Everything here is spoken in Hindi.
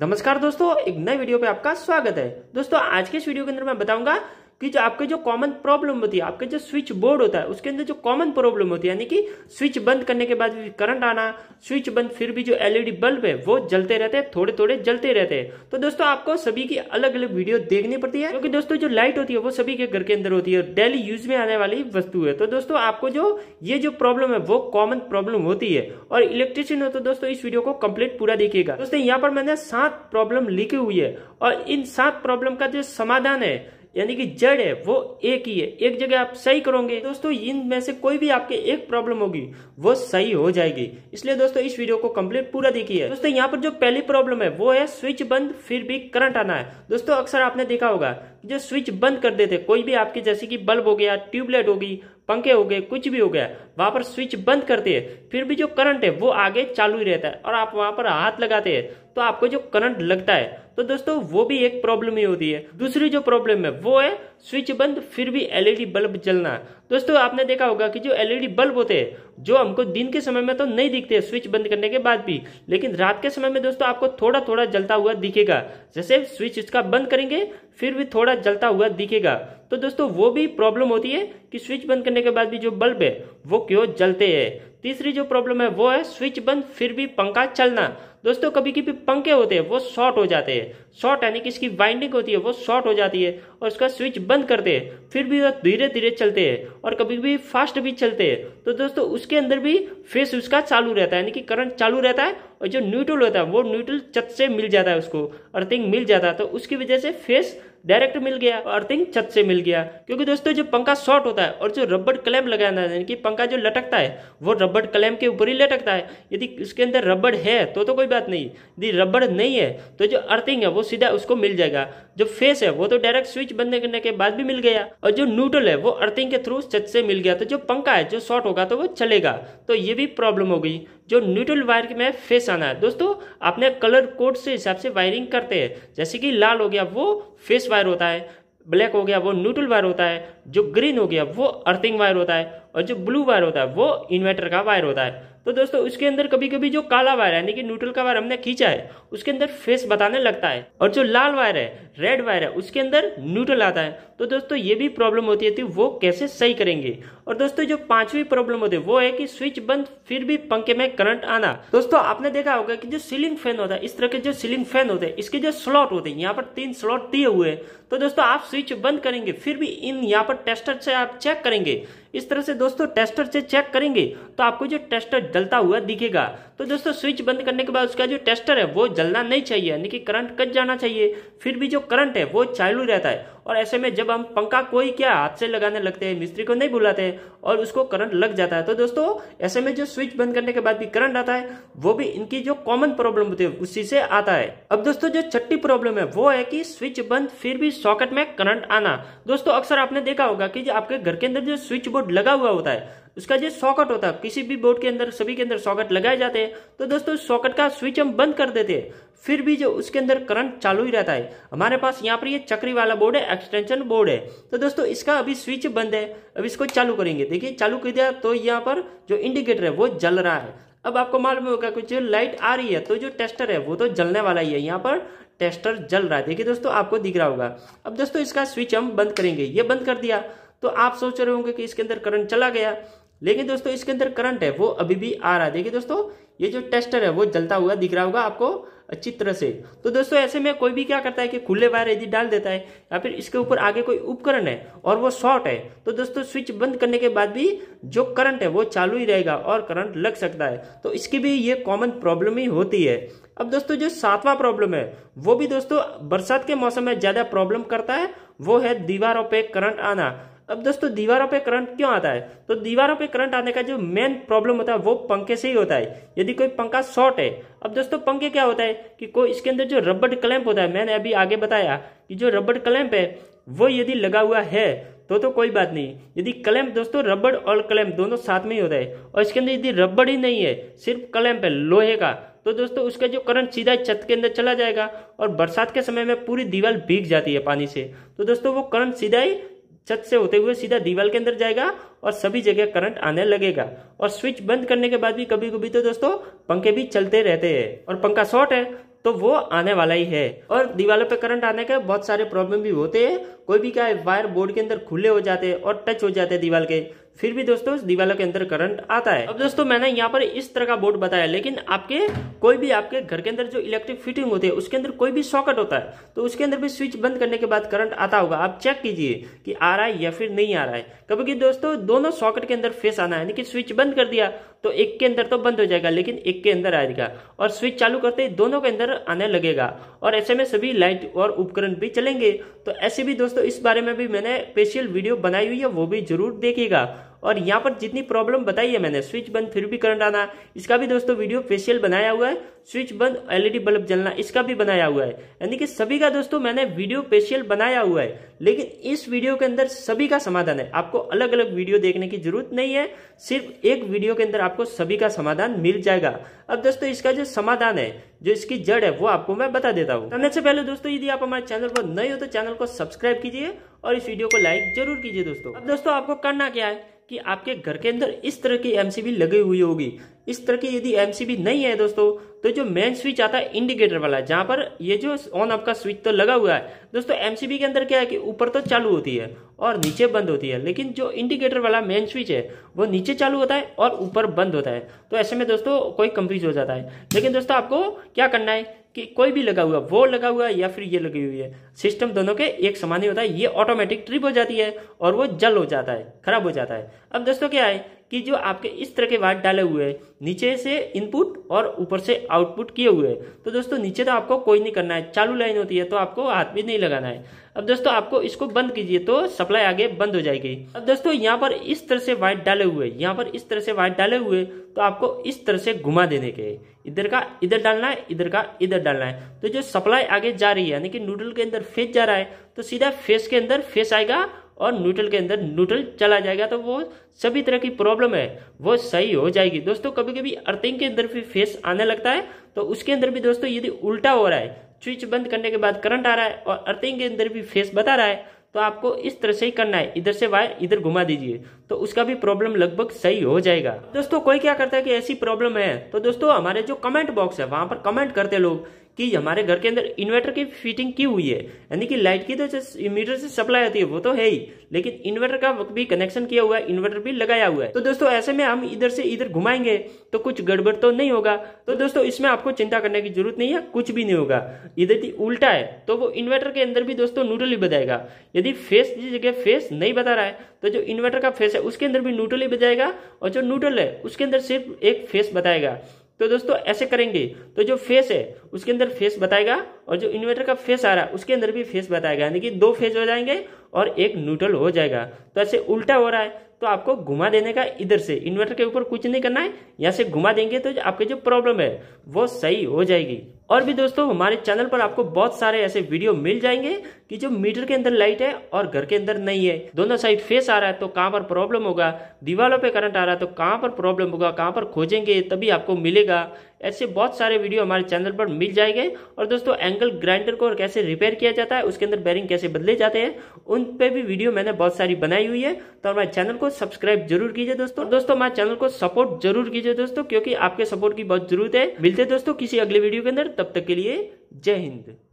नमस्कार दोस्तों एक नए वीडियो पे आपका स्वागत है दोस्तों आज के इस वीडियो के अंदर मैं बताऊंगा कि जो आपके जो कॉमन प्रॉब्लम होती है आपके जो स्विच बोर्ड होता है उसके अंदर जो कॉमन प्रॉब्लम होती है यानी कि स्विच बंद करने के बाद भी करंट आना स्विच बंद फिर भी जो एलईडी बल्ब है वो जलते रहते हैं थोड़े थोड़े जलते रहते हैं तो दोस्तों आपको सभी की अलग अलग वीडियो देखनी पड़ती है क्योंकि दोस्तों जो लाइट होती है वो सभी के घर के अंदर होती है डेली यूज में आने वाली वस्तु है तो दोस्तों आपको जो ये जो प्रॉब्लम है वो कॉमन प्रॉब्लम होती है और इलेक्ट्रिशियन हो तो दोस्तों इस वीडियो को कंप्लीट पूरा देखिएगा दोस्तों यहाँ पर मैंने सात प्रॉब्लम लिखी हुई है और इन सात प्रॉब्लम का जो समाधान है यानी कि जड़ है वो एक ही है एक जगह आप सही करोगे दोस्तों इन में से कोई भी आपके एक प्रॉब्लम होगी वो सही हो जाएगी इसलिए दोस्तों इस वीडियो को कंप्लीट पूरा देखिए दोस्तों यहाँ पर जो पहली प्रॉब्लम है वो है स्विच बंद फिर भी करंट आना है दोस्तों अक्सर आपने देखा होगा जो स्विच बंद कर देते कोई भी आपके जैसे कि बल्ब हो गया ट्यूबलाइट होगी पंखे हो गए कुछ भी हो गया वहां पर स्विच बंद करते हैं फिर भी जो करंट है वो आगे चालू ही रहता है और आप वहां पर हाथ लगाते हैं तो आपको जो करंट लगता है तो दोस्तों वो भी एक प्रॉब्लम ही होती है दूसरी जो प्रॉब्लम है वो है स्विच बंद फिर भी एलईडी बल्ब जलना दोस्तों आपने देखा होगा कि जो एलईडी बल्ब होते हैं जो हमको दिन के समय में तो नहीं दिखते स्विच बंद करने के बाद भी लेकिन रात के समय में दोस्तों आपको थोड़ा थोड़ा जलता हुआ दिखेगा जैसे स्विच इसका बंद करेंगे फिर भी थोड़ा जलता हुआ दिखेगा तो दोस्तों वो भी प्रॉब्लम होती है कि स्विच बंद करने के बाद भी जो बल्ब है वो क्यों जलते हैं तीसरी जो प्रॉब्लम है वो है स्विच बंद फिर भी पंखा चलना दोस्तों कभी कभी पंखे होते हैं वो शॉर्ट हो जाते हैं शॉर्ट यानी कि इसकी वाइंडिंग होती है वो शॉर्ट हो जाती है और उसका स्विच बंद करते हैं फिर भी वह धीरे धीरे चलते हैं और कभी भी फास्ट भी चलते हैं तो दोस्तों उसके अंदर भी फेस उसका चालू रहता है यानी कि करंट चालू रहता है और जो न्यूट्रल होता है वो न्यूट्रल चत से मिल जाता है उसको अर्थिंग मिल जाता है तो उसकी वजह से फेस डायरेक्ट मिल गया अर्थिंग छत से मिल गया क्योंकि दोस्तों जो पंखा शॉर्ट होता है और जो रबड़ क्लैम लगाना है यानी कि पंखा जो लटकता है वो रबड़ क्लैम के ऊपर ही लटकता है यदि उसके अंदर रबड़ है तो तो कोई बात नहीं यदि रबड़ नहीं है तो जो अर्थिंग है वो सीधा उसको मिल जाएगा जो फेस है वो तो डायरेक्ट स्विच बंद करने के बाद भी मिल गया और जो न्यूट्रल है वो अर्थिंग के थ्रू छत से मिल गया तो जो पंखा है जो शॉर्ट होगा तो वो चलेगा तो ये भी प्रॉब्लम हो गई जो न्यूट्रल वायर में फेस आना है दोस्तों आपने कलर कोड से हिसाब से वायरिंग करते हैं जैसे कि लाल हो गया वो फेस वायर होता है ब्लैक हो गया वो न्यूट्रल वायर होता है जो ग्रीन हो गया वो अर्थिंग वायर होता है और जो ब्लू वायर होता है वो इन्वर्टर का वायर होता है तो दोस्तों उसके अंदर कभी कभी जो काला वायर है यानी कि न्यूट्रल का वायर हमने खींचा है उसके अंदर फेस बताने लगता है और जो लाल वायर है रेड वायर है उसके अंदर न्यूट्रल आता है तो दोस्तों ये भी प्रॉब्लम होती है थी वो कैसे सही करेंगे और दोस्तों जो पांचवी प्रॉब्लम होती है वो है कि स्विच बंद फिर भी पंखे में करंट आना दोस्तों आपने देखा होगा कि जो सीलिंग फैन होता है इस तरह के जो सीलिंग फैन होते हैं इसके जो स्लॉट होते हैं यहाँ पर तीन स्लॉट दिए हुए हैं तो दोस्तों आप स्विच बंद करेंगे फिर भी इन यहाँ पर टेस्टर से आप चेक करेंगे इस तरह से दोस्तों टेस्टर से चेक करेंगे तो आपको जो टेस्टर जलता हुआ दिखेगा तो दोस्तों स्विच बंद करने के बाद उसका जो टेस्टर है वो जलना नहीं चाहिए यानी कि करंट कट जाना चाहिए फिर भी जो करंट है वो चालू रहता है और ऐसे में जब हम पंखा कोई क्या हाथ से लगाने लगते हैं मिस्त्री को नहीं बुलाते और उसको करंट लग जाता है तो दोस्तों ऐसे में जो स्विच बंद करने के बाद भी करंट आता है वो भी इनकी जो कॉमन प्रॉब्लम होती है उसी से आता है अब दोस्तों जो छठी प्रॉब्लम है वो है कि स्विच बंद फिर भी सॉकेट में करंट आना दोस्तों अक्सर आपने देखा होगा कि जो आपके घर के अंदर जो स्विच बोर्ड लगा हुआ होता है उसका जो सॉकेट होता है किसी भी बोर्ड के अंदर सभी के अंदर सॉकेट लगाए जाते हैं तो दोस्तों सॉकेट का स्विच हम बंद कर देते हैं फिर भी जो उसके अंदर करंट चालू ही रहता है हमारे पास यहाँ पर ये चक्री वाला बोर्ड है एक्सटेंशन बोर्ड है तो दोस्तों इसका अभी स्विच बंद है अब इसको चालू करेंगे देखिए चालू कर दिया तो यहाँ पर जो इंडिकेटर है वो जल रहा है अब आपको मालूम होगा कुछ लाइट आ रही है तो जो टेस्टर है वो तो जलने वाला ही है यहाँ पर टेस्टर जल रहा है देखिए दोस्तों आपको दिख रहा होगा अब दोस्तों इसका स्विच हम बंद करेंगे ये बंद कर दिया तो आप सोच रहे होंगे कि इसके अंदर करंट चला गया लेकिन दोस्तों इसके अंदर करंट है वो अभी भी आ रहा है देखिए दोस्तों ये जो टेस्टर है वो जलता हुआ दिख रहा होगा आपको अच्छी तरह से तो दोस्तों ऐसे में कोई भी क्या करता है कि खुले वायर यदि डाल देता है या फिर इसके ऊपर आगे कोई उपकरण है और वो शॉर्ट है तो दोस्तों स्विच बंद करने के बाद भी जो करंट है वो चालू ही रहेगा और करंट लग सकता है तो इसकी भी ये कॉमन प्रॉब्लम ही होती है अब दोस्तों जो सातवां प्रॉब्लम है वो भी दोस्तों बरसात के मौसम में ज्यादा प्रॉब्लम करता है वो है दीवारों पर करंट आना अब दोस्तों दीवारों पे करंट क्यों आता है तो दीवारों पे करंट आने का जो मेन प्रॉब्लम होता है वो पंखे से ही होता है यदि कोई पंखा शॉर्ट है अब दोस्तों पंखे क्या होता है कि कोई इसके अंदर जो रबड़ क्लैंप होता है मैंने अभी आगे बताया कि जो रबड़ क्लैंप है वो यदि लगा हुआ है तो तो कोई बात नहीं यदि क्लैम्प दोस्तों रबड़ और क्लैम्प दोनों साथ में ही होता है और इसके अंदर यदि रबड़ ही नहीं है सिर्फ क्लैम्प है लोहे का तो दोस्तों उसका जो करंट सीधा छत के अंदर चला जाएगा और बरसात के समय में पूरी दीवार भीग जाती है पानी से तो दोस्तों वो करंट सीधा ही छत से होते हुए सीधा दीवार के अंदर जाएगा और सभी जगह करंट आने लगेगा और स्विच बंद करने के बाद भी कभी कभी तो दोस्तों पंखे भी चलते रहते हैं और पंखा शॉर्ट है तो वो आने वाला ही है और दीवारों पे करंट आने के बहुत सारे प्रॉब्लम भी होते हैं कोई भी क्या वायर बोर्ड के अंदर खुले हो जाते हैं और टच हो जाते हैं दीवार के फिर भी दोस्तों दीवालों के अंदर करंट आता है अब दोस्तों मैंने यहाँ पर इस तरह का बोर्ड बताया लेकिन आपके कोई भी आपके घर के अंदर जो इलेक्ट्रिक फिटिंग होती है उसके अंदर कोई भी सॉकेट होता है तो उसके अंदर भी स्विच बंद करने के बाद करंट आता होगा आप चेक कीजिए कि आ रहा है या फिर नहीं आ रहा है कभी की दोस्तों दोनों सॉकेट के अंदर फेस आना है लेकिन स्विच बंद कर दिया तो एक के अंदर तो बंद हो जाएगा लेकिन एक के अंदर आएगा और स्विच चालू करते ही दोनों के अंदर आने लगेगा और ऐसे में सभी लाइट और उपकरण भी चलेंगे तो ऐसे भी दोस्तों इस बारे में भी मैंने स्पेशल वीडियो बनाई हुई है वो भी जरूर देखिएगा और यहाँ पर जितनी प्रॉब्लम बताई है मैंने स्विच बंद फिर भी करंट आना इसका भी दोस्तों वीडियो फेशियल बनाया हुआ है स्विच बंद एलईडी बल्ब जलना इसका भी बनाया हुआ है यानी कि सभी का दोस्तों मैंने वीडियो फेशियल बनाया हुआ है लेकिन इस वीडियो के अंदर सभी का समाधान है आपको अलग अलग वीडियो देखने की जरूरत नहीं है सिर्फ एक वीडियो के अंदर आपको सभी का समाधान मिल जाएगा अब दोस्तों इसका जो समाधान है जो इसकी जड़ है वो आपको मैं बता देता हूँ करने तो से पहले दोस्तों यदि आप हमारे चैनल पर नए हो तो चैनल को सब्सक्राइब कीजिए और इस वीडियो को लाइक जरूर कीजिए दोस्तों अब दोस्तों आपको करना क्या है कि आपके घर के अंदर इस तरह की एमसीबी लगी हुई होगी इस तरह की यदि एमसीबी नहीं है दोस्तों तो जो मेन स्विच आता है इंडिकेटर वाला जहां पर ये जो ऑन ऑफ का स्विच तो लगा हुआ है दोस्तों एमसीबी के अंदर क्या है कि ऊपर तो चालू होती है और नीचे बंद होती है लेकिन जो इंडिकेटर वाला मेन स्विच है वो नीचे चालू होता है और ऊपर बंद होता है तो ऐसे में दोस्तों कोई कंफ्यूज हो जाता है लेकिन दोस्तों आपको क्या करना है कि कोई भी लगा हुआ वो लगा हुआ या फिर ये लगी हुई है सिस्टम दोनों के एक समान ही होता है ये ऑटोमेटिक ट्रिप हो जाती है और वो जल हो जाता है खराब हो जाता है अब दोस्तों क्या है कि जो आपके इस तरह के वाट डाले हुए हैं नीचे से इनपुट और ऊपर से आउटपुट किए हुए हैं तो दोस्तों नीचे तो आपको कोई नहीं करना है चालू लाइन होती है तो आपको हाथ भी नहीं लगाना है अब दोस्तों आपको इसको बंद कीजिए तो सप्लाई आगे बंद हो जाएगी अब दोस्तों यहाँ पर इस तरह से वाइट डाले हुए यहाँ पर इस तरह से वाइट डाले हुए तो आपको इस तरह से घुमा देने के इधर का इधर डालना है इधर का इधर डालना है तो जो सप्लाई आगे जा रही है यानी कि नूडल के अंदर फेस जा रहा है तो सीधा फेस के अंदर फेस आएगा और न्यूट्रल के अंदर न्यूट्रल चला जाएगा तो वो सभी तरह की प्रॉब्लम है वो सही हो जाएगी दोस्तों कभी कभी अर्थिंग के अंदर भी फेस आने लगता है तो उसके अंदर भी दोस्तों यदि उल्टा हो रहा है स्विच बंद करने के बाद करंट आ रहा है और अर्थिंग के अंदर भी फेस बता रहा है तो आपको इस तरह से ही करना है इधर से वायर इधर घुमा दीजिए तो उसका भी प्रॉब्लम लगभग सही हो जाएगा दोस्तों कोई क्या करता है कि ऐसी प्रॉब्लम है तो दोस्तों हमारे जो कमेंट बॉक्स है वहां पर कमेंट करते लोग कि हमारे घर के अंदर इन्वर्टर की फिटिंग की हुई है यानी कि लाइट की तो मीटर से सप्लाई आती है वो तो है ही लेकिन इन्वर्टर का भी कनेक्शन किया हुआ है इन्वर्टर भी लगाया हुआ है तो दोस्तों ऐसे में हम इधर से इधर घुमाएंगे तो कुछ गड़बड़ तो नहीं होगा तो दोस्तों इसमें आपको चिंता करने की जरूरत नहीं है कुछ भी नहीं होगा इधर की उल्टा है तो वो इन्वर्टर के अंदर भी दोस्तों नूडल ही बताएगा यदि फेस जगह फेस नहीं बता रहा है तो जो इन्वर्टर का फेस है उसके अंदर भी न्यूट्रल ही बताएगा और जो न्यूट्रल है उसके अंदर सिर्फ एक फेस बताएगा तो दोस्तों ऐसे करेंगे तो जो फेस है उसके अंदर फेस बताएगा और जो इन्वर्टर का फेस आ रहा है उसके अंदर भी फेस बताएगा यानी कि दो फेस हो जाएंगे और एक न्यूट्रल हो जाएगा तो ऐसे उल्टा हो रहा है तो आपको घुमा देने का इधर से इन्वर्टर के ऊपर कुछ नहीं करना है यहाँ से घुमा देंगे तो आपकी जो प्रॉब्लम है वो सही हो जाएगी और भी दोस्तों हमारे चैनल पर आपको बहुत सारे ऐसे वीडियो मिल जाएंगे कि जो मीटर के अंदर लाइट है और घर के अंदर नहीं है दोनों साइड फेस आ रहा है तो कहाँ पर प्रॉब्लम होगा दीवारों पे करंट आ रहा है तो कहाँ पर प्रॉब्लम होगा कहाँ पर खोजेंगे तभी आपको मिलेगा ऐसे बहुत सारे वीडियो हमारे चैनल पर मिल जाएंगे और दोस्तों एंगल ग्राइंडर को कैसे रिपेयर किया जाता है उसके अंदर बैरिंग कैसे बदले जाते हैं उन पे भी वीडियो मैंने बहुत सारी बनाई हुई है तो हमारे चैनल को सब्सक्राइब जरूर कीजिए दोस्तों दोस्तों हमारे चैनल को सपोर्ट जरूर कीजिए दोस्तों क्योंकि आपके सपोर्ट की बहुत जरूरत है मिलते दोस्तों किसी अगले वीडियो के अंदर तब तक के लिए जय हिंद